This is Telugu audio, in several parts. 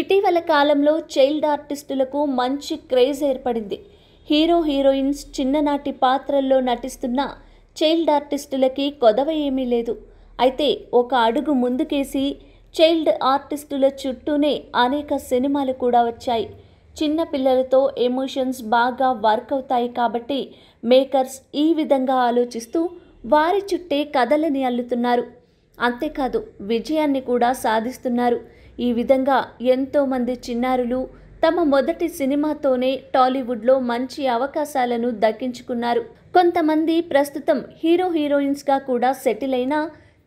ఇటీవల కాలంలో చైల్డ్ ఆర్టిస్టులకు మంచి క్రేజ్ ఏర్పడింది హీరో హీరోయిన్స్ చిన్ననాటి పాత్రల్లో నటిస్తున్న చైల్డ్ ఆర్టిస్టులకి కొదవ ఏమీ లేదు అయితే ఒక అడుగు ముందుకేసి చైల్డ్ ఆర్టిస్టుల చుట్టూనే అనేక సినిమాలు కూడా వచ్చాయి చిన్న పిల్లలతో ఎమోషన్స్ బాగా వర్క్ అవుతాయి కాబట్టి మేకర్స్ ఈ విధంగా ఆలోచిస్తూ వారి చుట్టే కథలని అల్లుతున్నారు అంతేకాదు విజయాన్ని కూడా సాధిస్తున్నారు ఈ విధంగా ఎంతోమంది చిన్నారులు తమ మొదటి సినిమాతోనే టాలీవుడ్లో మంచి అవకాశాలను దక్కించుకున్నారు కొంతమంది ప్రస్తుతం హీరో హీరోయిన్స్గా కూడా సెటిల్ అయిన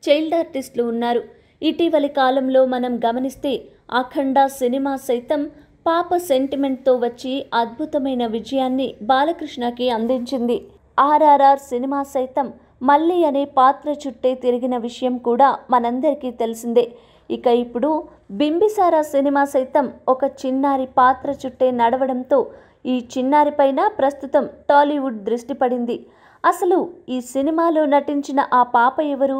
చైల్డ్ ఆర్టిస్టులు ఉన్నారు ఇటీవలి కాలంలో మనం గమనిస్తే అఖండ సినిమా సైతం పాప సెంటిమెంట్తో వచ్చి అద్భుతమైన విజయాన్ని బాలకృష్ణకి అందించింది ఆర్ఆర్ఆర్ సినిమా సైతం మళ్ళీ అనే పాత్ర చుట్టే తిరిగిన విషయం కూడా మనందరికీ తెలిసిందే ఇక ఇప్పుడు బింబిసారా సినిమా సైతం ఒక చిన్నారి పాత్ర చుట్టే నడవడంతో ఈ చిన్నారిపైన ప్రస్తుతం టాలీవుడ్ దృష్టి పడింది అసలు ఈ సినిమాలో నటించిన ఆ పాప ఎవరు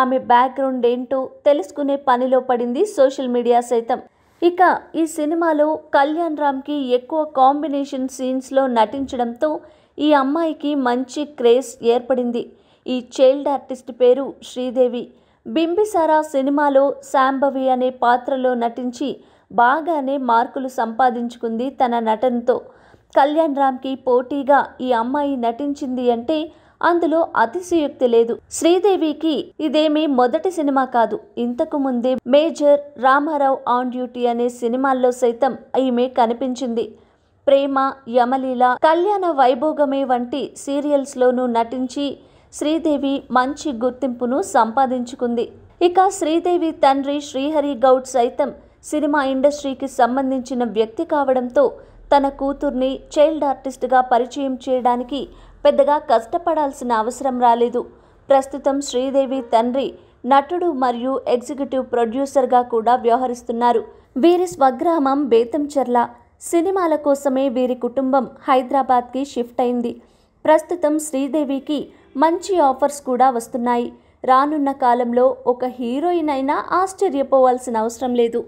ఆమె బ్యాక్గ్రౌండ్ ఏంటో తెలుసుకునే పనిలో పడింది సోషల్ మీడియా సైతం ఇక ఈ సినిమాలో కళ్యాణ్ రామ్కి ఎక్కువ కాంబినేషన్ సీన్స్లో నటించడంతో ఈ అమ్మాయికి మంచి క్రేజ్ ఏర్పడింది ఈ చైల్డ్ ఆర్టిస్ట్ పేరు శ్రీదేవి బింబిసారా సినిమాలో శాంభవి అనే పాత్రలో నటించి బాగానే మార్కులు సంపాదించుకుంది తన నటనతో కళ్యాణ్ రామ్కి పోటీగా ఈ అమ్మాయి నటించింది అంటే అందులో అతిశయోక్తి లేదు శ్రీదేవికి ఇదేమీ మొదటి సినిమా కాదు ఇంతకు ముందే మేజర్ రామారావు ఆన్ డ్యూటీ అనే సినిమాల్లో సైతం ఈమె కనిపించింది ప్రేమ యమలీల కళ్యాణ వైభోగమే వంటి సీరియల్స్లోనూ నటించి శ్రీదేవి మంచి గుర్తింపును సంపాదించుకుంది ఇక శ్రీదేవి తండ్రి శ్రీహరి గౌడ్ సైతం సినిమా ఇండస్ట్రీకి సంబంధించిన వ్యక్తి కావడంతో తన కూతుర్ని చైల్డ్ ఆర్టిస్ట్గా పరిచయం చేయడానికి పెద్దగా కష్టపడాల్సిన అవసరం రాలేదు ప్రస్తుతం శ్రీదేవి తండ్రి నటుడు మరియు ఎగ్జిక్యూటివ్ ప్రొడ్యూసర్గా కూడా వ్యవహరిస్తున్నారు వీరి స్వగ్రామం బేతంచెర్ల సినిమాల కోసమే వీరి కుటుంబం హైదరాబాద్కి షిఫ్ట్ అయింది ప్రస్తుతం శ్రీదేవికి మంచి ఆఫర్స్ కూడా వస్తున్నాయి రానున్న కాలంలో ఒక హీరోయిన్ అయినా ఆశ్చర్యపోవాల్సిన అవసరం లేదు